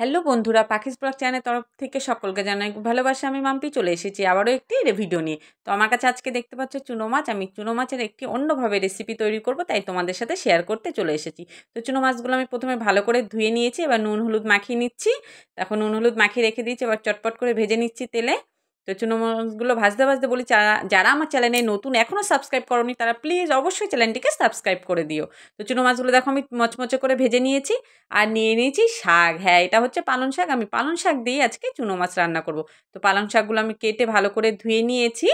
Hello বন্ধুরা পাখিস blog চ্যানেলের তরফ থেকে সকলকে জানাই ভালোবাসে আমি মাম্পি চলে এসেছি আবারও একটি ভিডিও নিয়ে তো আমার কাছে আজকে দেখতে পাচ্ছ চুনো মাছ আমি চুনো মাছের একটি অন্যভাবে রেসিপি তৈরি করব তাই তোমাদের সাথে শেয়ার করতে চলে এসেছি তো চুনো মাছগুলো আমি প্রথমে ভালো করে ধুয়ে নিয়েছি এবার নুন হলুদ মাখিয়ে নিচ্ছি এখন নুন হলুদ মাখিয়ে রেখে দিয়েছি এবার চটপট করে ভেজে নিচ্ছি তেলে তো চুনো মাছগুলো ভাজতে ভাজতে বলি যারা আমার চ্যানেলে নতুন এখনও সাবস্ক্রাইব করনি তারা প্লিজ অবশ্যই চ্যানেলটিকে সাবস্ক্রাইব করে দিও তো চুনো মাছগুলো দেখো আমি মচমচে করে ভেজে নিয়েছি আর নিয়ে নিয়েছি শাক হ্যাঁ এটা হচ্ছে পালন শাক আমি পালন শাক দিয়ে আজকে চুনো মাছ রান্না করব তো পালন শাকগুলো আমি কেটে ভালো করে ধুয়ে নিয়েছি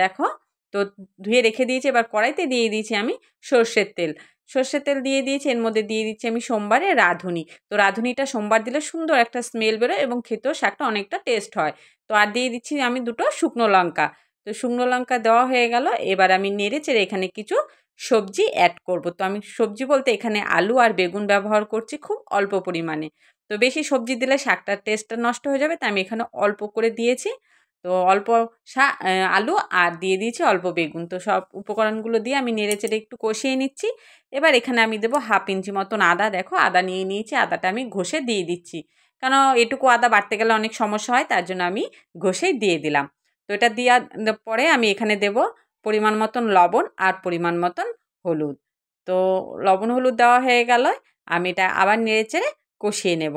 দেখো তো ধুয়ে রেখে দিয়েছি এবার কড়াইতে দিয়ে দিয়েছি আমি সর্ষের তেল সর্ষের তেল দিয়ে দিয়েছি এর মধ্যে দিয়ে দিচ্ছি আমি সোমবারে রাঁধুনি তো রাঁধুনিটা সোমবার দিলে সুন্দর একটা স্মেল বেরোয় এবং খেতেও শাকটা অনেকটা টেস্ট হয় তো আর দিয়ে দিচ্ছি আমি দুটো শুকনো লঙ্কা তো শুকনো লঙ্কা দেওয়া হয়ে গেল এবার আমি নেড়ে চেড়ে এখানে কিছু সবজি অ্যাড করব তো আমি সবজি বলতে এখানে আলু আর বেগুন ব্যবহার করছি খুব অল্প পরিমাণে তো বেশি সবজি দিলে শাকটার টেস্টটা নষ্ট হয়ে যাবে তাই আমি এখানে অল্প করে দিয়েছি তো অল্প সা আলু আর দিয়ে দিয়েছি অল্প বেগুন তো সব উপকরণগুলো দিয়ে আমি নেড়ে চেড়ে একটু কষিয়ে নিচ্ছি এবার এখানে আমি দেবো হাফ ইঞ্চি মতন আদা দেখো আদা নিয়ে নিয়েছি আদাটা আমি ঘষে দিয়ে দিচ্ছি কেন এটুকু আদা বাড়তে গেলে অনেক সমস্যা হয় তার জন্য আমি ঘষেই দিয়ে দিলাম তো এটা দেওয়ার পরে আমি এখানে দেব পরিমাণ মতন লবণ আর পরিমাণ মতন হলুদ তো লবণ হলুদ দেওয়া হয়ে গেল আমি এটা আবার নেড়ে চেড়ে কষিয়ে নেব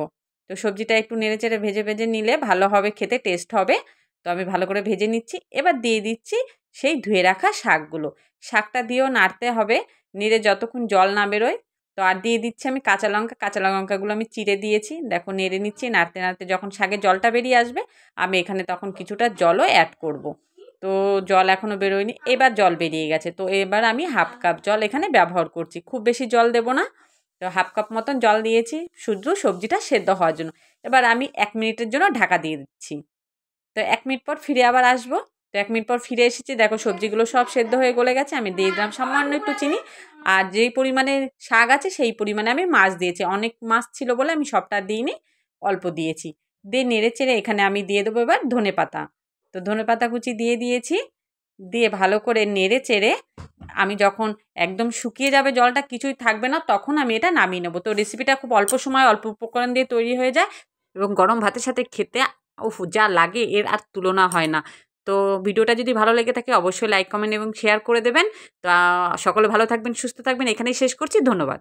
তো সবজিটা একটু নেড়ে চেড়ে ভেজে ভেজে নিলে ভালো হবে খেতে টেস্ট হবে তো আমি ভালো করে ভেজে নিচ্ছি এবার দিয়ে দিচ্ছি সেই ধুয়ে রাখা শাকগুলো শাকটা দিয়েও নাড়তে হবে নেড়ে যতক্ষণ জল না বেরোয় তো আর দিয়ে দিচ্ছি আমি কাঁচা লঙ্কা কাঁচা লঙ্কাগুলো আমি চিড়ে দিয়েছি দেখো নেড়ে নিচ্ছি নাড়তে নাড়তে যখন শাকে জলটা বেরিয়ে আসবে আমি এখানে তখন কিছুটা জলও অ্যাড করব। তো জল এখনও বেরোয়নি এবার জল বেরিয়ে গেছে তো এবার আমি হাফ কাপ জল এখানে ব্যবহার করছি খুব বেশি জল দেব না তো হাফ কাপ মতন জল দিয়েছি শুধু সবজিটা সেদ্ধ হওয়ার জন্য এবার আমি এক মিনিটের জন্য ঢাকা দিয়ে দিচ্ছি তো এক মিনিট পর ফিরে আবার আসবো তো এক মিনিট পর ফিরে এসেছি দেখো সবজিগুলো সব সেদ্ধ হয়ে গলে গেছে আমি দিয়ে দিলাম সামান্য একটু চিনি আর যেই পরিমাণে শাক আছে সেই পরিমাণে আমি মাছ দিয়েছি অনেক মাছ ছিল বলে আমি সবটা দিইনি অল্প দিয়েছি দিয়ে নেড়ে চেড়ে এখানে আমি দিয়ে দেবো এবার ধনে পাতা তো ধনে পাতা কুচি দিয়ে দিয়েছি দিয়ে ভালো করে নেড়ে চেড়ে আমি যখন একদম শুকিয়ে যাবে জলটা কিছুই থাকবে না তখন আমি এটা নামিয়ে নেবো তো রেসিপিটা খুব অল্প সময় অল্প উপকরণ দিয়ে তৈরি হয়ে যায় এবং গরম ভাতের সাথে খেতে উফ যা লাগে এর আর তুলনা হয় না তো ভিডিওটা যদি ভালো লেগে থাকে অবশ্যই লাইক কমেন্ট এবং শেয়ার করে দেবেন তা সকলে ভালো থাকবেন সুস্থ থাকবেন এখানেই শেষ করছি ধন্যবাদ